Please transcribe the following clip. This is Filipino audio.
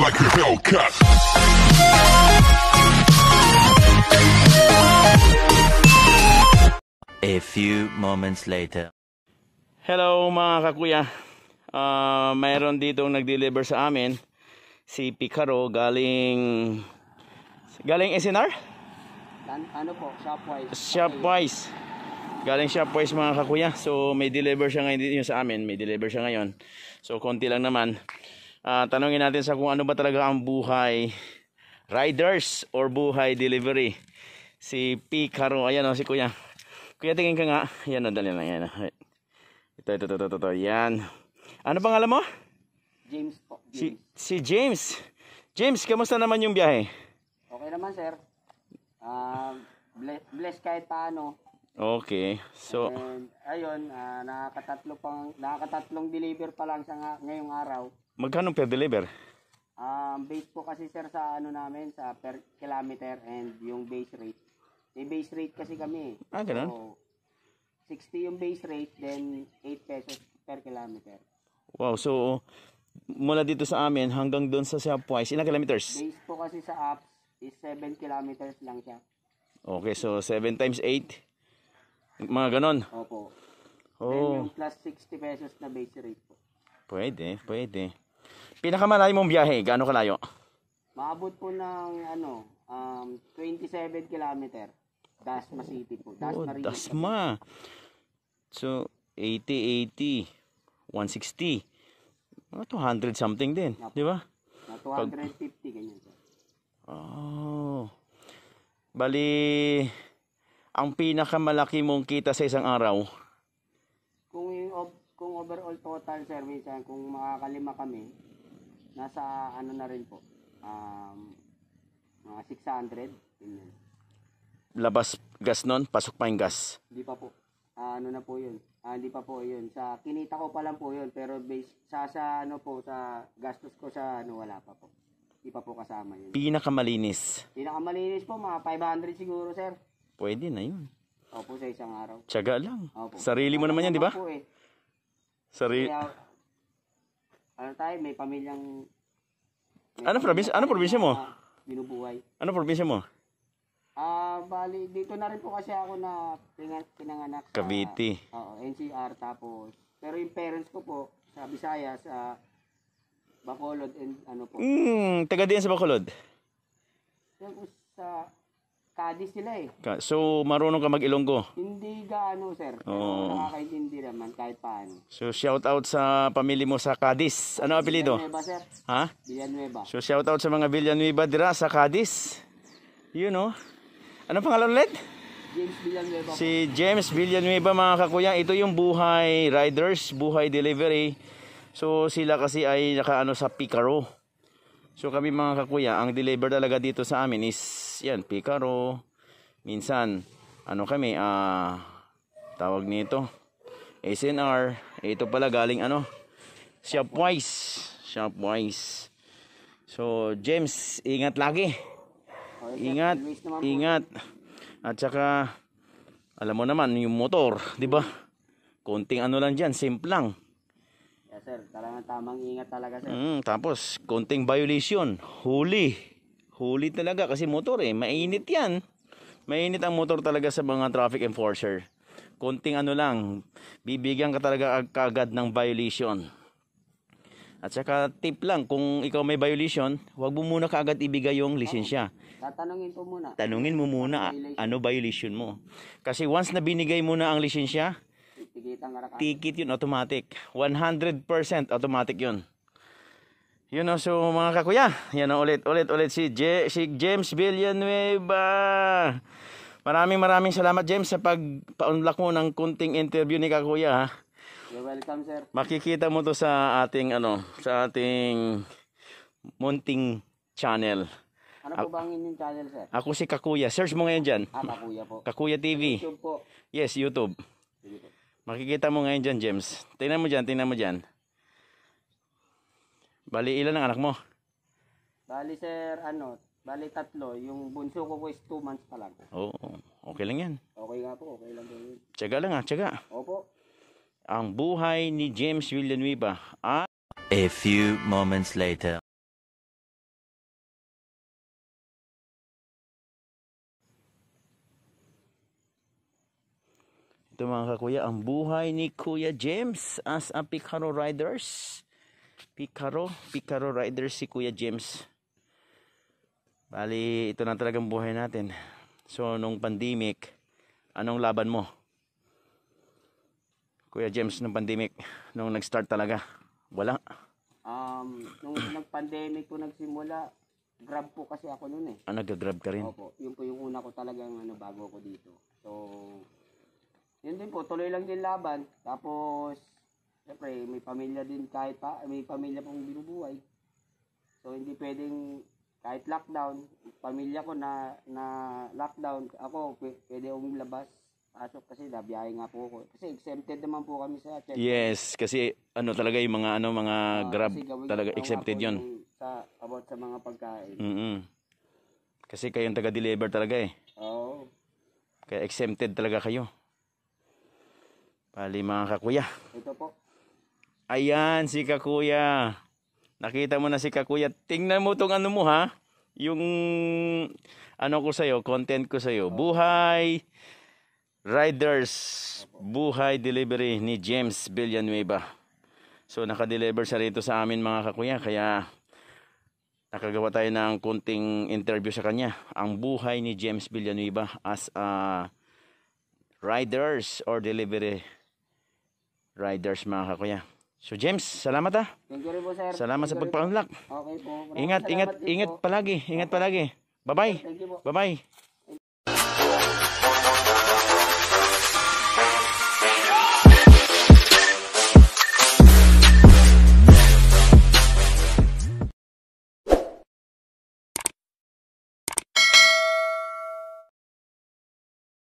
like a cut. A few moments later. Hello mga kakuya. Uh, mayroon dito nag-deliver sa amin si Picaro galing galing SNR? An ano po? Shopwise. Shopwise. Galing Shopwise mga kakuya. So may deliver siya ngayon dito sa amin. May deliver siya ngayon. So konti lang naman uh, ah, tanongin natin sa kung ano ba talaga ang buhay riders or buhay delivery. Si P. Caro, ayan o, si Kuya. Kuya, tingin ka nga. Ayan o, dali lang, ayan o. Ito, ito, ito, ito, ito, ayan. Ano bang alam mo? James po. James. Si, si James. James, kamusta naman yung biyahe? Okay naman, sir. Uh, ah, bless, bless kahit paano. Okay. So, And, ayun, uh, nakakatatlo pang, nakakatatlong deliver pa lang sa ngayong araw. Magkano per deliver? Um, ah, base po kasi sir sa ano namin, sa per kilometer and yung base rate. May base rate kasi kami. Eh. Ah, ganun? So, 60 yung base rate, then 8 pesos per kilometer. Wow, so mula dito sa amin hanggang doon sa Siapuais, ilang kilometers? Base po kasi sa apps is 7 kilometers lang siya. Okay, so 7 times 8? Mga ganon? Opo. Oh. Then yung plus 60 pesos na base rate po. Pwede, pwede. Pinakamalayo mong biyahe, gaano kalayo? Maabot po ng ano, um, 27 kilometer. Dasma City po. Dasma, oh, Dasma. So, 80, 80, 160. Mga 200 something din, yep. di ba? 250, Pag... ganyan. Sir. Oh. Bali, ang pinakamalaki mong kita sa isang araw, overall total service yan, ah, kung makakalima kami, nasa ano na rin po, um, mga 600. Yun Labas gas nun? Pasok pa yung gas? Hindi pa po. Uh, ano na po yun? Uh, hindi pa po yun. Sa kinita ko pa lang po yun, pero base, sa, sa ano po, sa gastos ko sa ano, wala pa po. Hindi pa po kasama yun. Pinakamalinis? Pinakamalinis po, mga 500 siguro, sir. Pwede na yun. Opo, sa isang araw. Tiyaga lang. Opo. Sarili mo naman yan, di ba? Opo eh. Sari... Kaya, ano tayo, may pamilyang... May ano probinsya? Ano probinsya mo? binubuhay. Ano probinsya mo? Ah, uh, bali, dito na rin po kasi ako na pinanganak sa... Cavite. Oo, uh, NCR tapos. Pero yung parents ko po, sa Visayas, sa uh, Bacolod and ano po. Mm, taga din sa Bacolod? Yan sa Kadis nila eh. So, marunong ka mag-ilonggo. Hindi gaano, sir. Pero Oo. nakakaintindi naman kahit paano. So, shout out sa pamilya mo sa Cadiz. Ano apelido? Villanueva, sir. Ha? Villanueva. So, shout out sa mga Villanueva dira sa Cadiz. You know. Ano pangalan ulit? James Villanueva. Si James Villanueva mga kakuya, ito yung buhay riders, buhay delivery. So sila kasi ay nakaano sa Picaro. So kami mga kakuya, ang deliver talaga dito sa amin is yan, Picaro. Minsan, ano kami, ah, tawag nito, SNR. Ito pala galing ano, Shopwise. Shopwise. So, James, ingat lagi. Ingat, ingat. At saka, alam mo naman, yung motor, di ba? Konting ano lang dyan, simple lang. Yes, sir. Talagang tamang ingat talaga, sir. Mm, tapos, konting violation, huli. Huli talaga kasi motor eh. Mainit yan. Mainit ang motor talaga sa mga traffic enforcer. Konting ano lang, bibigyan ka talaga agad ng violation. At saka tip lang, kung ikaw may violation, huwag mo muna kaagad ibigay yung lisensya. Tatanungin po muna. Tanungin mo muna, ano violation mo. Kasi once na binigay mo na ang lisensya, ticket yun automatic. 100% automatic yun. Yun know, so mga kakuya, yan know, ulit ulit ulit si, J si James Villanueva. Maraming maraming salamat James sa pagpa-unlock mo ng kunting interview ni kakuya. You're welcome sir. Makikita mo to sa ating ano, sa ating munting channel. Ano po bang inyong channel sir? Ako si Kakuya. Search mo ngayon dyan. Ah, Kakuya po. Kakuya TV. YouTube po. Yes, YouTube. Makikita mo ngayon dyan James. Tingnan mo dyan, tingnan mo dyan. Bali, ilan ang anak mo? Bali, sir, ano, bali tatlo. Yung bunso ko po is 2 months pa lang. Oo, okay lang yan. Okay nga po, okay lang po yun. Tsaga lang ha, ah, tsaga. Opo. Ang buhay ni James Villanueva at... Ah. A few moments later. Ito mga kakuya, ang buhay ni Kuya James as a Picaro Riders. Picaro, Picaro Rider si Kuya James. Bali, ito na talagang buhay natin. So, nung pandemic, anong laban mo? Kuya James, nung pandemic, nung nag-start talaga, wala. Um, nung nag-pandemic po nagsimula, grab po kasi ako noon eh. Ah, nag-grab ka rin? Opo, yun po yung una ko talagang ano, bago ako dito. So, yun din po, tuloy lang din laban. Tapos, Siyempre, may pamilya din kahit pa, may pamilya pong binubuhay. So, hindi pwedeng kahit lockdown, pamilya ko na na lockdown, ako pwede umlabas. pasok kasi nabiyahe nga po ako. Kasi exempted naman po kami sa check. Yes, kasi ano talaga yung mga ano mga uh, grab talaga exempted 'yon. Sa about sa mga pagkain. Mm -hmm. Kasi kayong taga-deliver talaga eh. Oo. Oh. Kaya exempted talaga kayo. Pali mga kakuya. Ito po. Ayan, si Kakuya. Nakita mo na si Kakuya. Tingnan mo tong ano mo ha. Yung ano ko sa'yo, content ko sa'yo. Buhay Riders, Buhay Delivery ni James Villanueva. So naka-deliver siya rito sa amin mga kakuya. Kaya nakagawa tayo ng kunting interview sa kanya. Ang buhay ni James Villanueva as a riders or delivery riders mga kakuya. So James, salamat ah. Thank you rin po sir. Salamat Thank sa pagpa-unlock. Okay po. Maraming ingat, ingat, ingat po. palagi. Ingat okay. palagi. Bye-bye. Thank you po. Bye-bye.